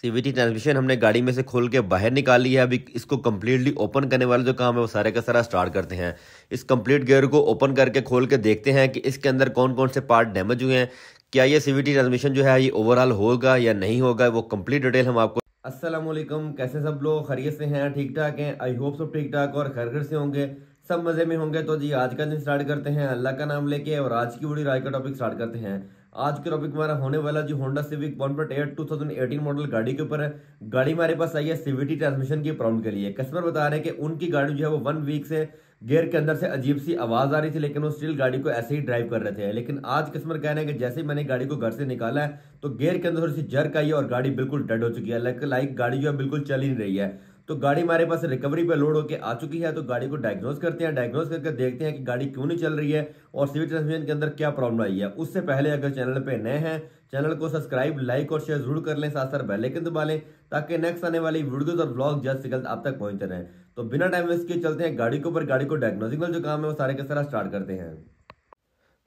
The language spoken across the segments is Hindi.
सीवीटी ट्रांसमिशन हमने गाड़ी में से खोल के बाहर निकाली है अभी इसको कम्प्लीटली ओपन करने वाला जो काम है वो सारे का सारा स्टार्ट करते हैं इस कम्प्लीट गेयर को ओपन करके खोल के देखते हैं कि इसके अंदर कौन कौन से पार्ट डैमेज हुए हैं क्या ये सीवीटी ट्रांसमिशन जो है ये ओवरऑल होगा या नहीं होगा वो कम्प्लीट डिटेल हम आपको असलम कैसे सब लोग खरीत से हैं ठीक ठाक हैं आई होप सब ठीक ठाक और घर से होंगे सब मज़े में होंगे तो जी आज का दिन स्टार्ट करते हैं अल्लाह का नाम लेके और आज की बड़ी राय का टॉपिक स्टार्ट करते हैं आज के टॉपिक हमारा होने वाला जो Honda Civic one point eight two thousand eighteen model गाड़ी के ऊपर है गाड़ी हमारे पास आई है सीवीटी ट्रांसमिशन की प्रॉब्लम के लिए कस्टमर बता रहे हैं कि उनकी गाड़ी जो है वो वन वीक से गेयर के अंदर से अजीब सी आवाज आ रही थी लेकिन वो स्टिल गाड़ी को ऐसे ही ड्राइव कर रहे थे लेकिन आज कस्टमर कह रहे हैं कि जैसे ही मैंने गाड़ी को घर से निकाला है तो गेयर के अंदर थोड़ी सी जर्क आई है और गाड़ी बिल्कुल डेड हो चुकी है लाइक गाड़ी जो है बिल्कुल चल ही नहीं रही है तो गाड़ी हमारे पास रिकवरी पे लोड होकर आ चुकी है तो गाड़ी को डायग्नोज करते हैं डायग्नोज करके देखते हैं कि गाड़ी क्यों नहीं चल रही है और सिविल ट्रांसमिशन के अंदर क्या प्रॉब्लम आई है उससे पहले अगर चैनल पे नए हैं चैनल को सब्सक्राइब लाइक और शेयर जरूर कर लें साथ साथ बेलाइकन दबा लें ताकि नेक्स्ट आने वाली वीडियोज और ब्लॉग जल्द से जल्द आप तक पहुंचते रहें तो बिना टाइम वेस्ट किए चलते हैं गाड़ी के ऊपर गाड़ी को डायग्नोसिंग जो काम है वो सारे के सारा स्टार्ट करते हैं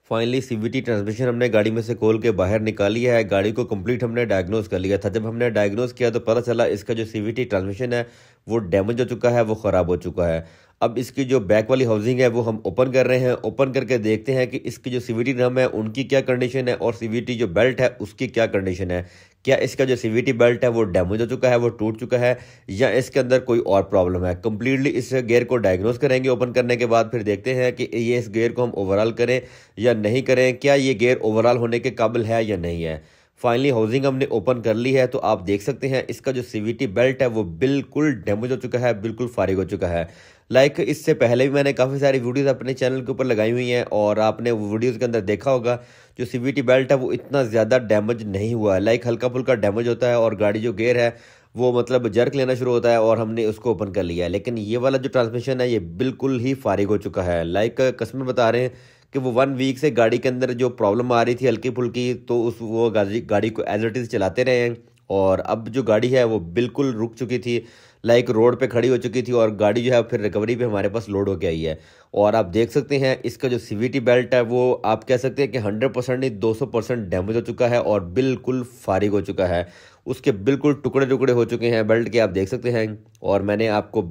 फाइनली सीवीटी ट्रांसमिशन हमने गाड़ी में से खोल के बाहर निकाली है गाड़ी को कंप्लीट हमने डायग्नोज कर लिया था जब हमने डायग्नोज किया तो पता चला इसका जो सीवीटी ट्रांसमिशन है वो डैमेज हो चुका है वो ख़राब हो चुका है अब इसकी जो बैक वाली हाउसिंग है वो हम ओपन कर रहे हैं ओपन करके देखते हैं कि इसकी जो सीवीटी नम है उनकी क्या कंडीशन है और सीवीटी जो बेल्ट है उसकी क्या कंडीशन है क्या इसका जो सी बेल्ट है वो डैमेज हो तो चुका है वो टूट चुका है या इसके अंदर कोई और प्रॉब्लम है कम्प्लीटली इस गेयर को डायग्नोज करेंगे ओपन करने के बाद फिर देखते हैं कि ये इस गेयर को हम ओवरऑल करें या नहीं करें क्या ये गेयर ओवरऑल होने के काबिल है या नहीं है फाइनली हाउसिंग हमने ओपन कर ली है तो आप देख सकते हैं इसका जो सीवीटी बेल्ट है वो बिल्कुल डैमेज हो तो चुका है बिल्कुल फारिग हो चुका है लाइक like इससे पहले भी मैंने काफ़ी सारी वीडियोस अपने चैनल के ऊपर लगाई हुई हैं और आपने वीडियोस के अंदर देखा होगा जो सी बेल्ट है वो इतना ज़्यादा डैमेज नहीं हुआ है लाइक हल्का फुल्का डैमेज होता है और गाड़ी जो गेयर है वो मतलब जर्क लेना शुरू होता है और हमने उसको ओपन कर लिया है लेकिन ये वाला जो ट्रांसमिशन है ये बिल्कुल ही फारिग हो चुका है लाइक कस्टमर बता रहे हैं कि वो वन वीक से गाड़ी के अंदर जो प्रॉब्लम आ रही थी हल्की फुल्की तो उस वो गाड़ी को एज इट इज़ चलाते रहे हैं और अब जो गाड़ी है वो बिल्कुल रुक चुकी थी लाइक रोड पे खड़ी हो चुकी थी और गाड़ी जो है फिर रिकवरी पे हमारे पास लोड हो के आई है और आप देख सकते हैं इसका जो सी बेल्ट है वो आप कह सकते हैं कि हंड्रेड परसेंट नहीं दो सौ परसेंट डैमेज हो चुका है और बिल्कुल फारिग हो चुका है उसके बिल्कुल टुकड़े टुकड़े हो चुके हैं बेल्ट के आप देख सकते हैं और मैंने आपको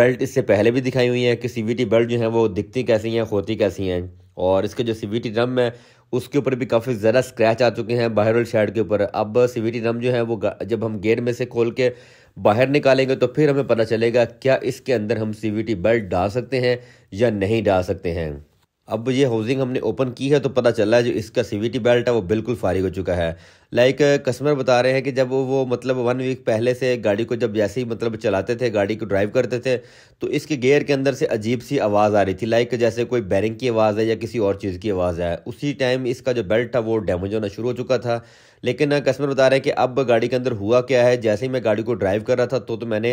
बेल्ट इससे पहले भी दिखाई हुई है कि सी बेल्ट जो है वो दिखती कैसी हैं होती कैसी हैं और इसके जो सी ड्रम है उसके ऊपर भी काफ़ी ज़्यादा स्क्रैच आ चुके हैं बाहर साइड के ऊपर अब सीवीटी रम जो है वो जब हम गेयर में से खोल के बाहर निकालेंगे तो फिर हमें पता चलेगा क्या इसके अंदर हम सीवीटी बेल्ट डाल सकते हैं या नहीं डाल सकते हैं अब ये हाउसिंग हमने ओपन की है तो पता चला है जो इसका सीवीटी बेल्ट है वो बिल्कुल फारिग हो चुका है लाइक कस्टमर बता रहे हैं कि जब वो, वो मतलब वन वीक पहले से गाड़ी को जब जैसे ही मतलब चलाते थे गाड़ी को ड्राइव करते थे तो इसके गेयर के अंदर से अजीब सी आवाज़ आ रही थी लाइक जैसे कोई बैरिंग की आवाज़ है या किसी और चीज़ की आवाज़ है उसी टाइम इसका जो बेल्ट था वो डैमेज होना शुरू हो चुका था लेकिन कस्टमर बता रहे हैं कि अब गाड़ी के अंदर हुआ क्या है जैसे ही मैं गाड़ी को ड्राइव कर रहा था तो तो मैंने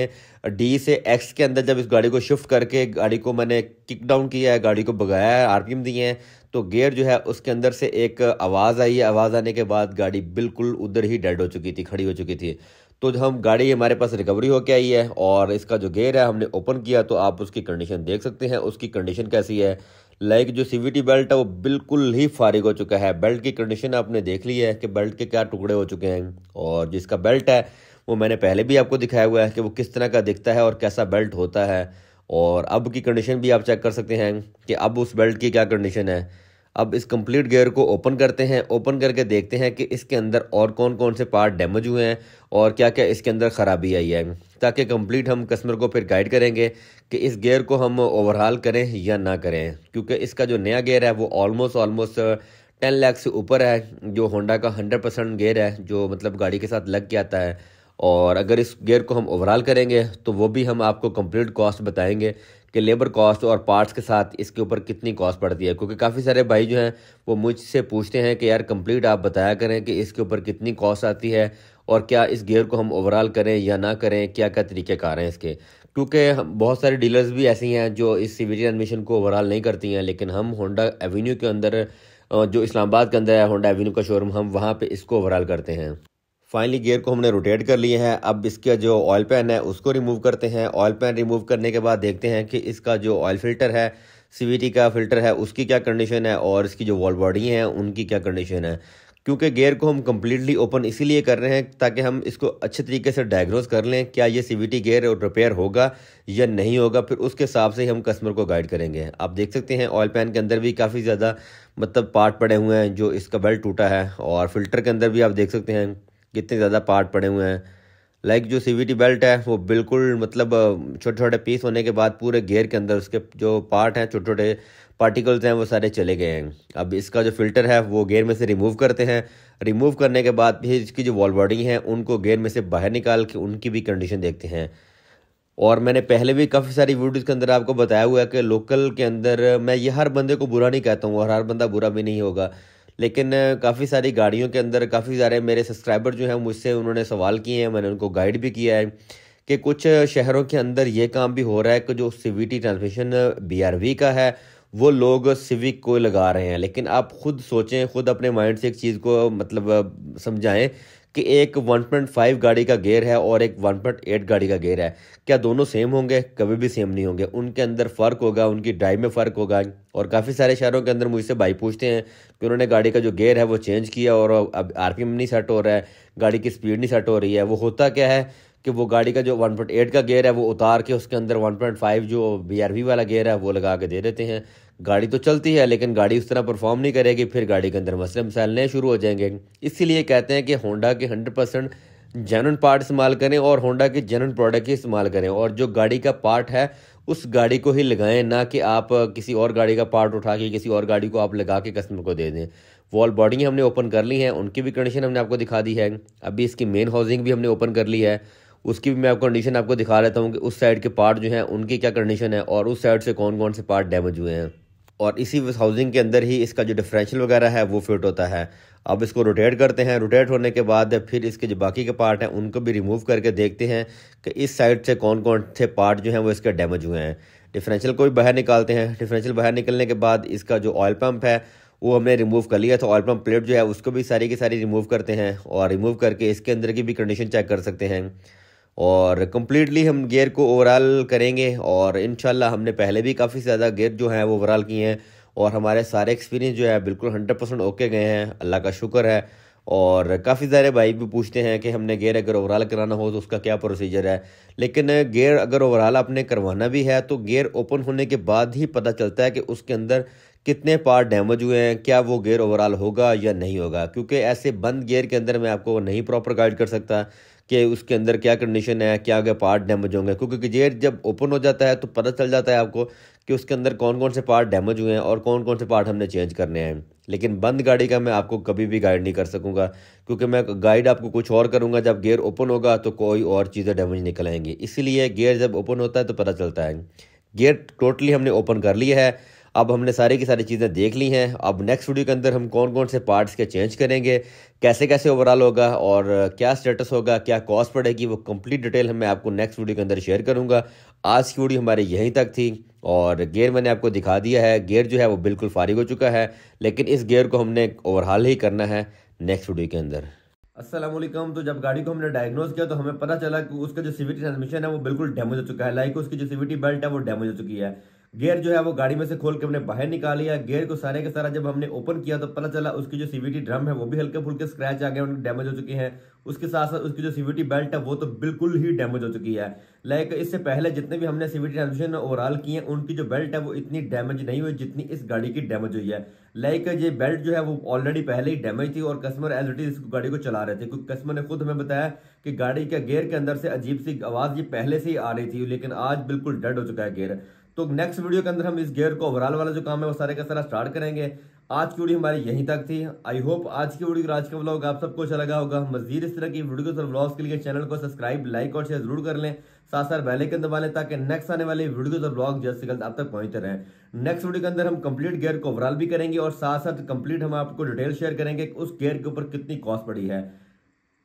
डी से एक्स के अंदर जब इस गाड़ी को शिफ्ट करके गाड़ी को मैंने किक डाउन किया है गाड़ी को भगाया है आर पी दिए हैं तो गेयर जो है उसके अंदर से एक आवाज़ आई है आवाज़ आने के बाद गाड़ी बिल्कुल उधर ही डेड हो चुकी थी खड़ी हो चुकी थी तो जब हम गाड़ी हमारे पास रिकवरी होके आई है और इसका जो गेयर है हमने ओपन किया तो आप उसकी कंडीशन देख सकते हैं उसकी कंडीशन कैसी है लाइक जो सी बेल्ट है वो बिल्कुल ही फारिग हो चुका है बेल्ट की कंडीशन आपने देख ली है कि बेल्ट के क्या टुकड़े हो चुके हैं और जिसका बेल्ट है वो मैंने पहले भी आपको दिखाया हुआ है कि वो किस तरह का दिखता है और कैसा बेल्ट होता है और अब की कंडीशन भी आप चेक कर सकते हैं कि अब उस बेल्ट की क्या कंडीशन है अब इस कंप्लीट गेयर को ओपन करते हैं ओपन करके देखते हैं कि इसके अंदर और कौन कौन से पार्ट डैमेज हुए हैं और क्या क्या इसके अंदर ख़राबी आई है ताकि कंप्लीट हम कस्टमर को फिर गाइड करेंगे कि इस गेयर को हम ओवरहाल करें या ना करें क्योंकि इसका जो नया गेयर है वो ऑलमोस्ट ऑलमोस्ट टेन लैख से ऊपर है जो होंडा का हंड्रेड परसेंट गेयर है जो मतलब गाड़ी के साथ लग के आता है और अगर इस गेयर को हम ओवरऑल करेंगे तो वो भी हम आपको कंप्लीट कॉस्ट बताएंगे कि लेबर कॉस्ट और पार्ट्स के साथ इसके ऊपर कितनी कॉस्ट पड़ती है क्योंकि काफ़ी सारे भाई जो हैं वो मुझसे पूछते हैं कि यार कंप्लीट आप बताया करें कि इसके ऊपर कितनी कॉस्ट आती है और क्या इस गेयर को हम ओवरऑल करें या ना करें क्या क्या तरीक़ेकार हैं इसके क्योंकि बहुत सारे डीलर्स भी ऐसे हैं जो इस सिविलियन एडमिशन को ओवरऑल नहीं करती हैं लेकिन हम होंडा एवेन्यू के अंदर जो इस्लामाबाद के अंदर है होंडा एवेन्यू का शोरूम हम वहाँ पर इसको ओवरऑल करते हैं फाइनली गेयर को हमने रोटेट कर लिया है अब इसका जो ऑयल पैन है उसको रिमूव करते हैं ऑयल पैन रिमूव करने के बाद देखते हैं कि इसका जो ऑयल फिल्टर है सीवीटी का फिल्टर है उसकी क्या कंडीशन है और इसकी जो वॉल बॉडी हैं उनकी क्या कंडीशन है क्योंकि गेयर को हम कम्प्लीटली ओपन इसीलिए कर रहे हैं ताकि हम इसको अच्छे तरीके से डायग्नोज कर लें क्या ये सीवीटी गेयर रिपेयर होगा या नहीं होगा फिर उसके हिसाब से ही हम कस्टमर को गाइड करेंगे आप देख सकते हैं ऑयल पैन के अंदर भी काफ़ी ज़्यादा मतलब पार्ट पड़े हुए हैं जो इसका बेल्ट टूटा है और फिल्टर के अंदर भी आप देख सकते हैं कितने ज़्यादा पार्ट पड़े हुए हैं लाइक like जो सीवीटी बेल्ट है वो बिल्कुल मतलब छोटे छोटे पीस होने के बाद पूरे गेयर के अंदर उसके जो पार्ट हैं छोटे छोटे पार्टिकल्स हैं वो सारे चले गए हैं अब इसका जो फिल्टर है वो गेयर में से रिमूव करते हैं रिमूव करने के बाद फिर इसकी जो वॉल बॉडी है उनको गेयर में से बाहर निकाल के उनकी भी कंडीशन देखते हैं और मैंने पहले भी काफ़ी सारी वीडियोज़ के अंदर आपको बताया हुआ है कि लोकल के अंदर मैं ये हर बंदे को बुरा नहीं कहता हूँ और हर बंदा बुरा भी नहीं होगा लेकिन काफ़ी सारी गाड़ियों के अंदर काफ़ी सारे मेरे सब्सक्राइबर जो हैं मुझसे उन्होंने सवाल किए हैं मैंने उनको गाइड भी किया है कि कुछ शहरों के अंदर ये काम भी हो रहा है कि जो C V T transmission B R V का है वो लोग सिविक को लगा रहे हैं लेकिन आप खुद सोचें खुद अपने माइंड से एक चीज़ को मतलब समझाएं कि एक 1.5 गाड़ी का गेयर है और एक 1.8 गाड़ी का गेयर है क्या दोनों सेम होंगे कभी भी सेम नहीं होंगे उनके अंदर फ़र्क होगा उनकी ड्राइव में फ़र्क होगा और काफ़ी सारे शहरों के अंदर मुझसे भाई पूछते हैं कि उन्होंने गाड़ी का जो गेयर है वो चेंज किया और अब आर नहीं सेट हो रहा है गाड़ी की स्पीड नहीं सेट हो रही है वो होता क्या है कि वो गाड़ी का जो 1.8 का गियर है वो उतार के उसके अंदर 1.5 जो बी वाला गेयर है वो लगा के दे देते हैं गाड़ी तो चलती है लेकिन गाड़ी उस तरह परफॉर्म नहीं करेगी फिर गाड़ी के अंदर मसले मसाइल नए शुरू हो जाएंगे इसीलिए कहते हैं कि होंडा के हंड्रेड परसेंट जेनन पार्ट इस्तेमाल करें और होंडा के जेनन प्रोडक्ट ही इस्तेमाल करें और जो गाड़ी का पार्ट है उस गाड़ी को ही लगाएं ना कि आप किसी और गाड़ी का पार्ट उठा के किसी और गाड़ी को आप लगा के कस्टमर को दे दें वॉल बॉडी हमने ओपन कर ली है उनकी भी कंडीशन हमने आपको दिखा दी है अभी इसकी मेन हाउसिंग भी हमने ओपन कर ली है उसकी भी मैं आपको कंडीशन आपको दिखा रहता हूँ कि उस साइड के पार्ट जो हैं उनकी क्या कंडीशन है और उस साइड से कौन कौन से पार्ट डैमेज हुए हैं और इसी हाउसिंग के अंदर ही इसका जो डिफरेंशियल वगैरह है वो फिट होता है अब इसको रोटेट करते हैं रोटेट होने के बाद फिर इसके जो बाकी के पार्ट हैं उनको भी रिमूव करके देखते हैं कि इस साइड से कौन कौन से पार्ट जो हैं वो इसके डैमेज हुए हैं डिफरेंशियल को भी बाहर निकालते हैं डिफरेंशियल बाहर निकलने के बाद इसका जो ऑयल पम्प है वो हमने रिमूव कर लिया तो ऑयल पम्प प्लेट जो है उसको भी सारी की सारी रिमूव करते हैं और रिमूव करके इसके अंदर की भी कंडीशन चेक कर सकते हैं और कम्प्लीटली हम गेयर को ओवरऑल करेंगे और इन हमने पहले भी काफ़ी ज़्यादा गेयर जो हैं वो ओवरऑल किए हैं और हमारे सारे एक्सपीरियंस जो है बिल्कुल हंड्रेड परसेंट ओके गए हैं अल्लाह का शुक्र है और काफ़ी सारे भाई भी पूछते हैं कि हमने गेयर अगर ओवरऑल कराना हो तो उसका क्या प्रोसीजर है लेकिन गेयर अगर ओवरऑल आपने करवाना भी है तो गेयर ओपन होने के बाद ही पता चलता है कि उसके अंदर कितने पार्ट डैमेज हुए हैं क्या वो गेयर ओवरऑल होगा या नहीं होगा क्योंकि ऐसे बंद गेयर के अंदर मैं आपको नहीं प्रॉपर गाइड कर सकता कि उसके अंदर क्या कंडीशन है क्या क्या पार्ट डैमेज होंगे क्योंकि गजेट जब ओपन हो जाता है तो पता चल जाता है आपको कि उसके अंदर कौन कौन से पार्ट डैमेज हुए हैं और कौन कौन से पार्ट हमने चेंज करने हैं लेकिन बंद गाड़ी का मैं आपको कभी भी गाइड नहीं कर सकूंगा क्योंकि मैं गाइड आपको कुछ और करूंगा जब गियर ओपन होगा तो कोई और चीज़ें डैमेज निकल आएंगी इसीलिए गेयर जब ओपन होता है तो पता चलता है गियर टोटली हमने ओपन कर लिया है अब हमने सारी की सारी चीज़ें देख ली हैं अब नेक्स्ट वीडियो के अंदर हम कौन कौन से पार्ट्स के चेंज करेंगे कैसे कैसे ओवरऑल होगा और क्या स्टेटस होगा क्या कॉस्ट पड़ेगी वो कंप्लीट डिटेल मैं आपको नेक्स्ट वीडियो के अंदर शेयर करूँगा आज की वीडियो हमारी यहीं तक थी और गेयर मैंने आपको दिखा दिया है गेयर जो है वो बिल्कुल फारिग हो चुका है लेकिन इस गेयर को हमने ओवरहाल ही करना है नेक्स्ट वीडियो के अंदर असलम तो जब गाड़ी को हमने डायग्नोज किया तो हमें पता चला कि उसका जो सीवीटी ट्रांसमिशन है वो बिल्कुल डैमेज हो चुका है लाइक उसकी जो सीवीटी बेल्ट है वो डैमेज हो चुकी है गेयर जो है वो गाड़ी में से खोल के हमने बाहर निकाल लिया गेयर को सारे का सारा जब हमने ओपन किया तो पता चला उसकी जो सीवीटी ड्रम है वो भी हल्के फुल्के स्क्रैच आ गए उनके डैमेज हो चुके हैं उसके साथ साथ उसकी जो सीवीटी बेल्ट है वो तो बिल्कुल ही डैमेज हो चुकी है लाइक इससे पहले जितने भी हमने सीवीटी ट्रांसमिशन ओवरऑल किए हैं उनकी जो बेल्ट है वो इतनी डैमेज नहीं हुई जितनी इस गाड़ी की डैमेज हुई है लाइक ये बेल्ट जो है वो ऑलरेडी पहले ही डैमेज थी और कस्टमर एज इट इज इस गाड़ी को चला रहे थे क्योंकि कस्टमर ने खुद हमें बताया कि गाड़ी के गेयर के अंदर से अजीब सी आवाज़ ये पहले से ही आ रही थी लेकिन आज बिल्कुल डेड हो चुका है गेयर तो नेक्स्ट वीडियो के अंदर हम इस गेयर को ओवरऑल वाला जो काम है वो सारे का सारा स्टार्ट करेंगे आज की वीडियो हमारी यहीं तक थी आई होप आज की वीडियो आज का ब्लॉग आप सबको अच्छा लगा होगा मजीद इस तरह की वीडियो और ब्लॉग्स के लिए चैनल को सब्सक्राइब लाइक और शेयर जरूर कर लें साथ साथ बेलाइकन दबा लें ताकि नेक्स्ट आने वाले वीडियो और ब्लॉग जल्द से जल्द आप तक पहुंचते रहें नेक्स्ट वीडियो के अंदर हम कंप्लीट गेयर को ओवरऑल भी करेंगे और साथ साथ कंप्लीट हम आपको डिटेल शेयर करेंगे उस गेयर के ऊपर कितनी कॉस्ट पड़ी है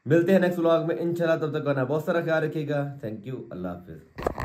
मिलते हैं नेक्स्ट ब्लॉग में इंशाल्लाह तब तक करना बहुत सारा ख्याल रखिएगा थैंक यू अल्लाह हाफिज़